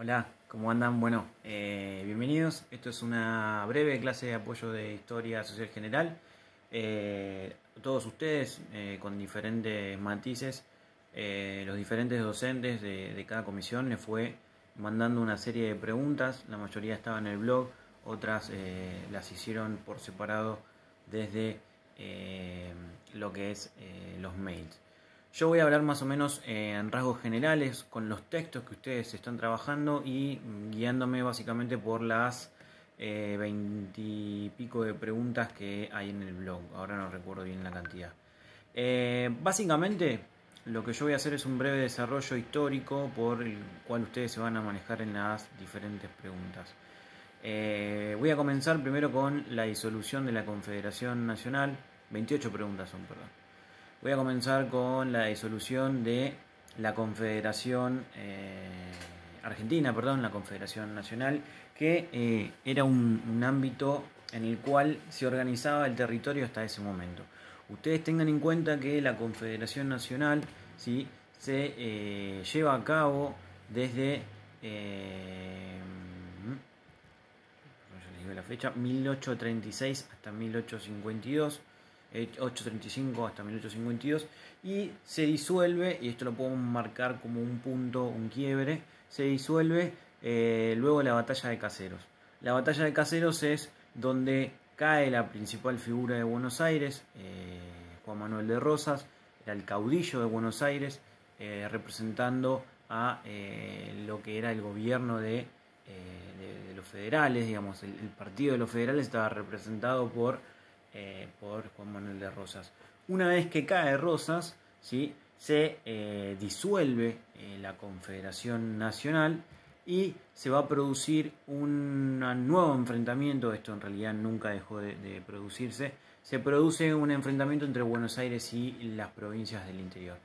Hola, ¿cómo andan? Bueno, eh, bienvenidos. Esto es una breve clase de apoyo de historia social general. Eh, todos ustedes, eh, con diferentes matices, los diferentes docentes de, cada comisión les fue mandando una serie de preguntas. La mayoría estaba en el blog, otras las hicieron por separado desde lo que es los mails. Yo voy a hablar más o menos eh, en rasgos generales con los textos que ustedes están trabajando y mm, guiándome básicamente por las eh, veintipico pico de preguntas que hay en el blog. Ahora no recuerdo bien la cantidad. Eh, básicamente lo que yo voy a hacer es un breve desarrollo histórico por el cual ustedes se van a manejar en las diferentes preguntas. voy a comenzar primero con la disolución de la Confederación Nacional. 28 preguntas son, perdón. Voy a comenzar con la disolución de la Confederación eh, Argentina, perdón, la Confederación Nacional, que eh, era un, ámbito en el cual se organizaba el territorio hasta ese momento. Ustedes tengan en cuenta que la Confederación Nacional ¿sí? se eh, lleva a cabo desde mm, la fecha, 1836 hasta 1852. 8.35 eh, hasta 1852 y se disuelve, y esto lo podemos marcar como un punto, un quiebre, se disuelve eh, luego la batalla de Caseros. La batalla de Caseros es donde cae la principal figura de Buenos Aires, eh, Juan Manuel de Rosas, era el caudillo de Buenos Aires, representando a lo que era el gobierno de, los federales, digamos, el partido de los federales estaba representado por eh, por Juan Manuel de Rosas. Una vez que cae Rosas, ¿sí? se eh, disuelve eh, la Confederación Nacional y se va a producir un nuevo enfrentamiento, esto en realidad nunca dejó de, producirse, se produce un enfrentamiento entre Buenos Aires y las provincias del interior.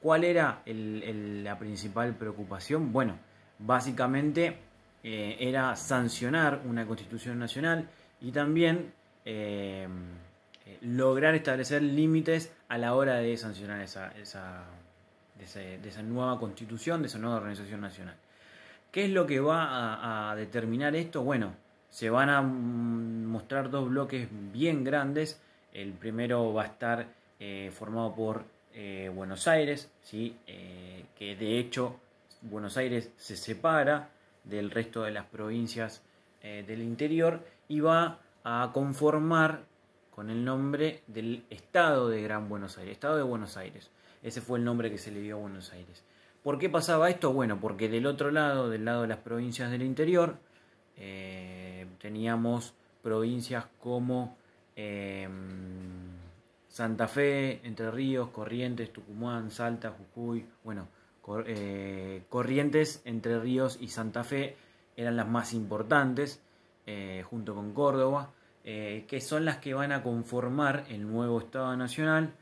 ¿Cuál era la principal preocupación? Bueno, básicamente era sancionar una constitución nacional y también Em, eh, lograr establecer límites a la hora de sancionar esa, esa, de esa, nueva constitución, de esa nueva organización nacional. ¿Qué es lo que va a, determinar esto? Bueno, se van a mm, mostrar dos bloques bien grandes. El primero va a estar eh, formado por eh, Buenos Aires, ¿sí? que de hecho Buenos Aires se separa del resto de las provincias del interior y va a conformar con el nombre del Estado de Gran Buenos Aires, Estado de Buenos Aires. Ese fue el nombre que se le dio a Buenos Aires. ¿Por qué pasaba esto? Bueno, porque del otro lado, del lado de las provincias del interior, eh, teníamos provincias como em, Santa Fe, Entre Ríos, Corrientes, Tucumán, Salta, Jujuy, bueno, eh, Corrientes, Entre Ríos y Santa Fe eran las más importantes. Eh, junto con Córdoba, eh, que son las que van a conformar el nuevo Estado Nacional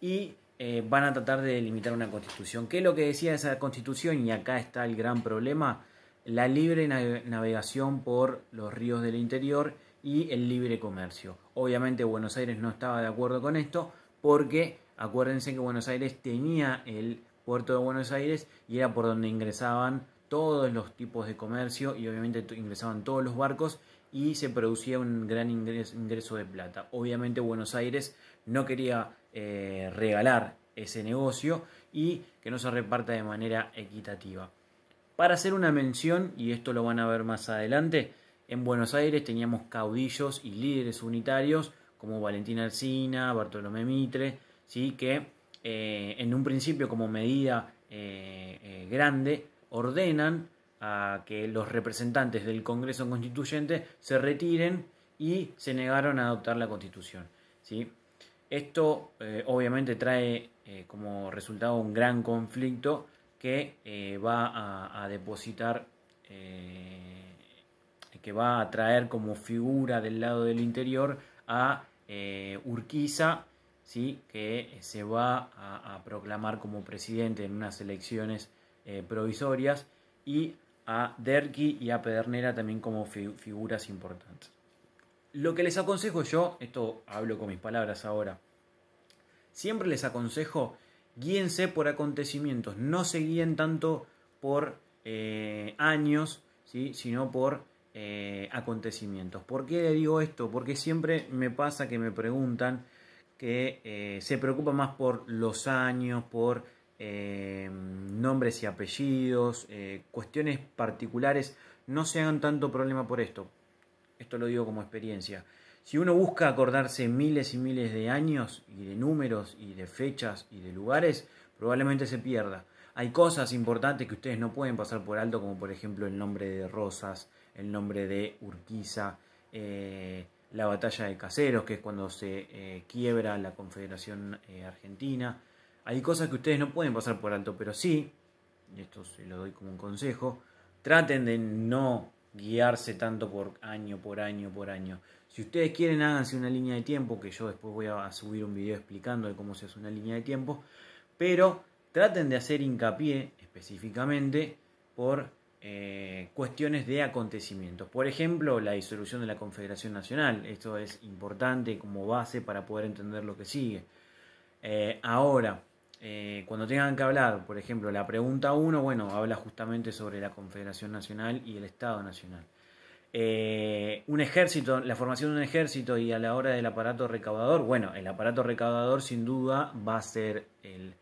y eh, van a tratar de delimitar una constitución. ¿Qué es lo que decía esa constitución? Y acá está el gran problema, la libre navegación por los ríos del interior y el libre comercio. Obviamente Buenos Aires no estaba de acuerdo con esto porque acuérdense que Buenos Aires tenía el puerto de Buenos Aires y era por donde ingresaban todos los tipos de comercio y obviamente ingresaban todos los barcos y se producía un gran ingreso, de plata. Obviamente Buenos Aires no quería eh, regalar ese negocio y que no se reparta de manera equitativa. Para hacer una mención, y esto lo van a ver más adelante, en Buenos Aires teníamos caudillos y líderes unitarios como Valentín Alsina, Bartolomé Mitre, ¿sí? que eh, en un principio como medida eh, grande ordenan a que los representantes del Congreso Constituyente se retiren y se negaron a adoptar la Constitución. ¿sí? Esto eh, obviamente trae eh, como resultado un gran conflicto que eh, va a, depositar, que va a traer como figura del lado del interior a Urquiza, ¿sí? que se va a proclamar como presidente en unas elecciones eh, provisorias y a Derki y a Pedernera también como figuras importantes. Lo que les aconsejo yo, esto hablo con mis palabras ahora, siempre les aconsejo guíense por acontecimientos, no se guíen tanto por eh, años, ¿sí? sino por eh, acontecimientos. ¿Por qué le digo esto? Porque siempre me pasa que me preguntan que se preocupa más por los años, por eh, nombres y apellidos, eh, cuestiones particulares, no se hagan tanto problema por esto. Esto lo digo como experiencia. Si uno busca acordarse miles y miles de años y de números y de fechas y de lugares, probablemente se pierda. Hay cosas importantes que ustedes no pueden pasar por alto, como por ejemplo el nombre de Rosas, el nombre de Urquiza, eh, la batalla de Caseros, que es cuando se quiebra la Confederación Argentina, hay cosas que ustedes no pueden pasar por alto, pero sí, y esto se lo doy como un consejo, traten de no guiarse tanto por año, por año, por año. Si ustedes quieren, háganse una línea de tiempo, que yo después voy a subir un video explicando de cómo se hace una línea de tiempo, pero traten de hacer hincapié específicamente por eh, cuestiones de acontecimientos. Por ejemplo, la disolución de la Confederación Nacional. Esto es importante como base para poder entender lo que sigue. Eh, ahora, eh, cuando tengan que hablar, por ejemplo, la pregunta 1, bueno, habla justamente sobre la Confederación Nacional y el Estado Nacional. Eh, un ejército, la formación de un ejército y a la hora del aparato recaudador, bueno, el aparato recaudador sin duda va a ser el,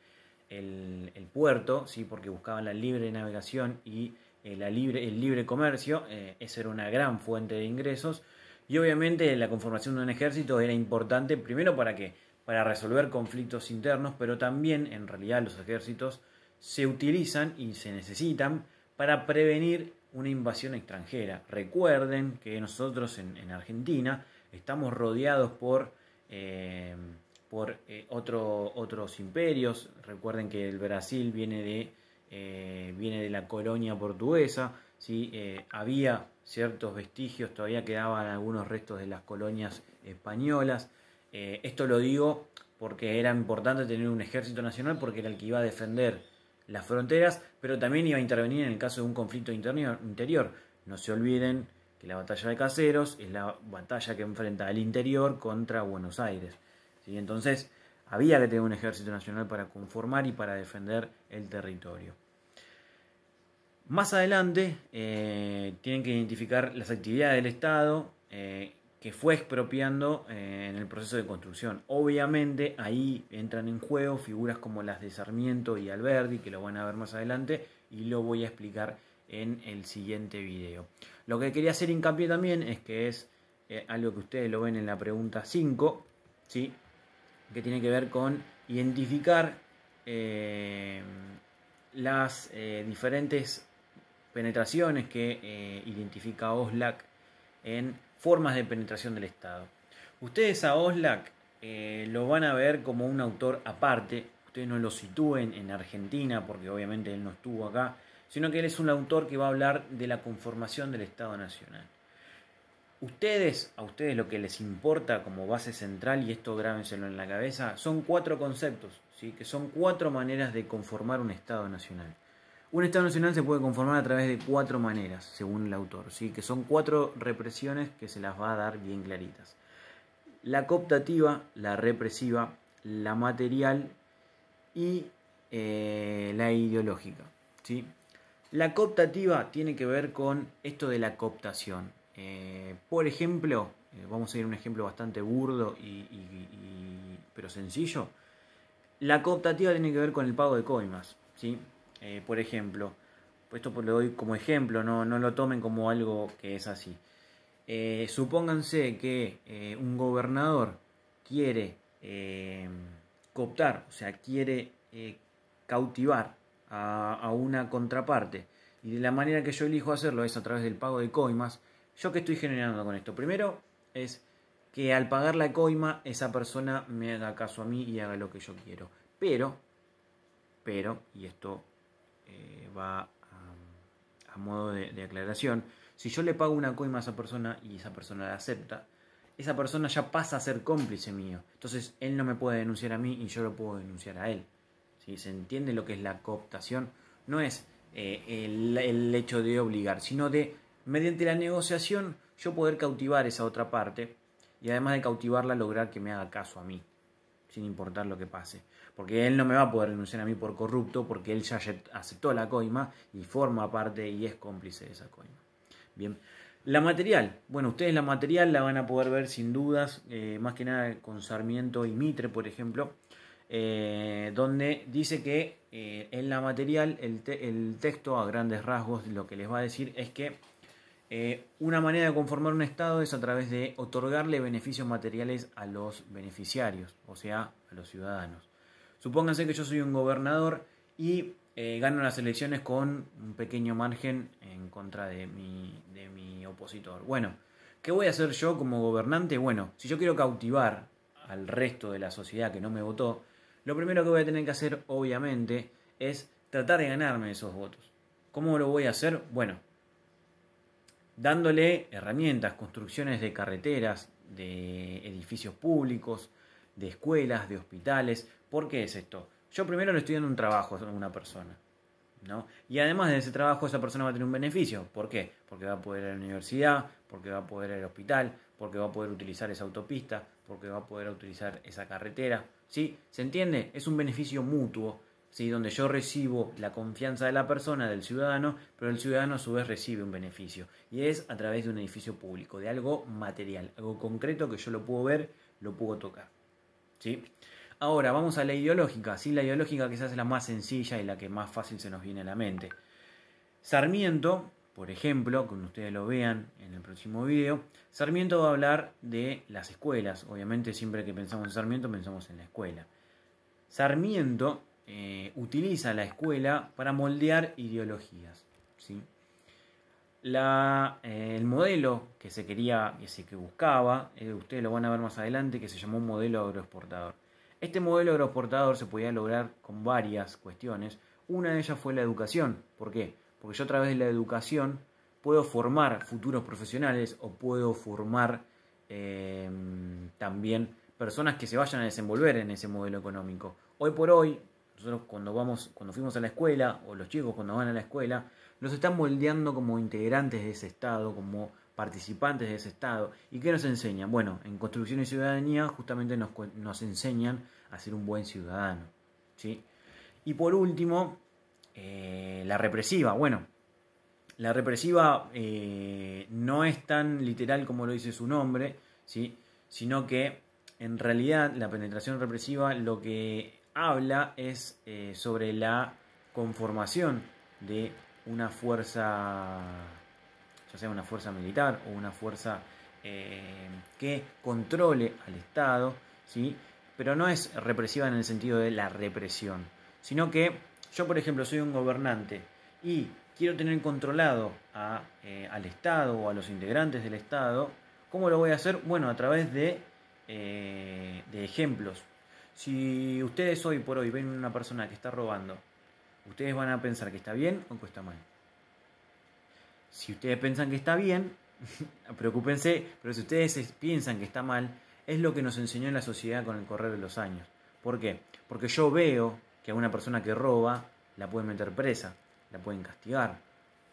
puerto, ¿sí? porque buscaban la libre navegación y eh, la libre, el libre comercio, esa era una gran fuente de ingresos, y obviamente la conformación de un ejército era importante, primero para que para resolver conflictos internos, pero también en realidad los ejércitos se utilizan y se necesitan para prevenir una invasión extranjera. Recuerden que nosotros en, Argentina estamos rodeados por, eh, por eh, otros imperios. Recuerden que el Brasil viene de, eh, viene de la colonia portuguesa. había ciertos vestigios, todavía quedaban algunos restos de las colonias españolas. Eh, esto lo digo porque era importante tener un ejército nacional porque era el que iba a defender las fronteras, pero también iba a intervenir en el caso de un conflicto interior. No se olviden que la batalla de Caseros es la batalla que enfrenta el interior contra Buenos Aires. Entonces había que tener un ejército nacional para conformar y para defender el territorio. Más adelante eh, tienen que identificar las actividades del Estado eh, que fue expropiando eh, en el proceso de construcción. Obviamente ahí entran en juego figuras como las de Sarmiento y Alberti, que lo van a ver más adelante y lo voy a explicar en el siguiente video. Lo que quería hacer hincapié también es que es eh, algo que ustedes lo ven en la pregunta 5, ¿sí? que tiene que ver con identificar eh, las diferentes penetraciones que identifica OSLAC en formas de penetración del Estado. Ustedes a Oslak eh, lo van a ver como un autor aparte, ustedes no lo sitúen en Argentina porque obviamente él no estuvo acá, sino que él es un autor que va a hablar de la conformación del Estado Nacional. Ustedes, a ustedes lo que les importa como base central, y esto grábenselo en la cabeza, son cuatro conceptos, ¿sí? que son cuatro maneras de conformar un Estado Nacional. Un Estado Nacional se puede conformar a través de cuatro maneras, según el autor, ¿sí? que son cuatro represiones que se las va a dar bien claritas. La cooptativa, la represiva, la material y eh, la ideológica. ¿sí? La cooptativa tiene que ver con esto de la cooptación. Eh, por ejemplo, eh, vamos a ir a un ejemplo bastante burdo y, pero sencillo. La cooptativa tiene que ver con el pago de coimas. ¿sí? Eh, por ejemplo, esto pues lo doy como ejemplo, no, no lo tomen como algo que es así. Eh, supónganse que eh, un gobernador quiere cooptar, o sea, quiere cautivar a, a una contraparte, y de la manera que yo elijo hacerlo es a través del pago de coimas, ¿yo qué estoy generando con esto? Primero es que al pagar la coima esa persona me haga caso a mí y haga lo que yo quiero. Pero, pero, y esto eh, va a, modo de, aclaración, si yo le pago una coima a esa persona y esa persona la acepta, esa persona ya pasa a ser cómplice mío. Entonces él no me puede denunciar a mí y yo lo puedo denunciar a él. si ¿Se entiende lo que es la cooptación? No es eh, el, el hecho de obligar, sino de, mediante la negociación, yo poder cautivar esa otra parte y además de cautivarla lograr que me haga caso a mí, sin importar lo que pase. Porque él no me va a poder denunciar a mí por corrupto porque él ya aceptó la coima y forma parte y es cómplice de esa coima. Bien. La material, bueno, ustedes la material la van a poder ver sin dudas, eh, más que nada con Sarmiento y Mitre, por ejemplo, eh, donde dice que eh, en la material el, texto a grandes rasgos lo que les va a decir es que una manera de conformar un Estado es a través de otorgarle beneficios materiales a los beneficiarios, o sea, a los ciudadanos. Supónganse que yo soy un gobernador y eh, gano las elecciones con un pequeño margen en contra de mi opositor. Bueno, ¿qué voy a hacer yo como gobernante? Bueno, si yo quiero cautivar al resto de la sociedad que no me votó, lo primero que voy a tener que hacer, obviamente, es tratar de ganarme esos votos. ¿Cómo lo voy a hacer? Bueno, dándole herramientas, construcciones de carreteras, de edificios públicos, de escuelas, de hospitales. ¿Por qué es esto? Yo primero le estoy dando un trabajo a una persona. ¿no? Y además de ese trabajo esa persona va a tener un beneficio. ¿Por qué? Porque va a poder ir a la universidad, porque va a poder ir al hospital, porque va a poder utilizar esa autopista, porque va a poder utilizar esa carretera. ¿Sí? ¿Se entiende? Es un beneficio mutuo, ¿sí? Donde yo recibo la confianza de la persona, del ciudadano, pero el ciudadano a su vez recibe un beneficio. Y es a través de un edificio público, de algo material, algo concreto que yo lo puedo ver, lo puedo tocar. Ahora, vamos a la ideológica. ¿sí? La ideológica quizás es la más sencilla y la que más fácil se nos viene a la mente. Sarmiento, por ejemplo, como ustedes lo vean en el próximo video, Sarmiento va a hablar de las escuelas. Obviamente siempre que pensamos en Sarmiento pensamos en la escuela. Sarmiento eh, utiliza la escuela para moldear ideologías. ¿sí? Eh, el modelo que se quería, que buscaba, eh, ustedes lo van a ver más adelante, que se llamó modelo agroexportador. Este modelo agroexportador se podía lograr con varias cuestiones. Una de ellas fue la educación. ¿Por qué? Porque yo a través de la educación puedo formar futuros profesionales o puedo formar eh, también personas que se vayan a desenvolver en ese modelo económico. Hoy por hoy, nosotros cuando vamos, cuando fuimos a la escuela, o los chicos cuando van a la escuela, nos están moldeando como integrantes de ese Estado, como participantes de ese Estado. ¿Y qué nos enseñan? Bueno, en Construcción y Ciudadanía justamente nos, enseñan a ser un buen ciudadano. ¿sí? Y por último, eh, la represiva. Bueno, la represiva eh, no es tan literal como lo dice su nombre, ¿sí? sino que en realidad la penetración represiva lo que habla es eh, sobre la conformación de una fuerza, ya sea una fuerza militar o una fuerza eh, que controle al Estado, ¿sí? pero no es represiva en el sentido de la represión, sino que yo, por ejemplo, soy un gobernante y quiero tener controlado eh, al Estado o a los integrantes del Estado, ¿cómo lo voy a hacer? Bueno, a través de, de ejemplos, si ustedes hoy por hoy ven una persona que está robando, ustedes van a pensar que está bien o que está mal. Si ustedes piensan que está bien, preocúpense, pero si ustedes piensan que está mal, es lo que nos enseñó la sociedad con el correr de los años. ¿Por qué? Porque yo veo que a una persona que roba la pueden meter presa, la pueden castigar,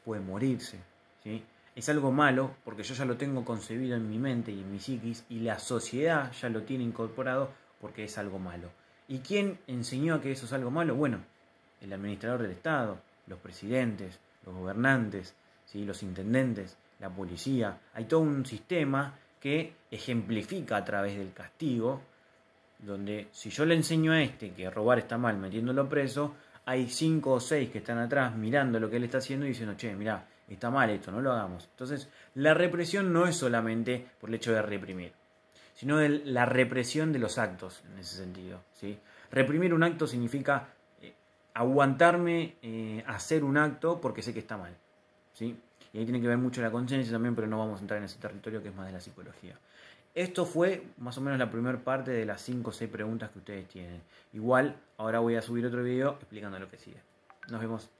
puede morirse. ¿sí? Es algo malo porque yo ya lo tengo concebido en mi mente y en mi psiquis y la sociedad ya lo tiene incorporado porque es algo malo. ¿Y quién enseñó a que eso es algo malo? Bueno, el administrador del Estado, los presidentes, los gobernantes, ¿sí? los intendentes, la policía. Hay todo un sistema que ejemplifica a través del castigo, donde si yo le enseño a este que robar está mal metiéndolo preso, hay cinco o seis que están atrás mirando lo que él está haciendo y diciendo, che, mirá, está mal esto, no lo hagamos. Entonces, la represión no es solamente por el hecho de reprimir sino de la represión de los actos en ese sentido. ¿sí? Reprimir un acto significa eh, aguantarme eh, hacer un acto porque sé que está mal. ¿sí? Y ahí tiene que ver mucho la conciencia también, pero no vamos a entrar en ese territorio que es más de la psicología. Esto fue más o menos la primera parte de las 5 o 6 preguntas que ustedes tienen. Igual, ahora voy a subir otro video explicando lo que sigue. Nos vemos.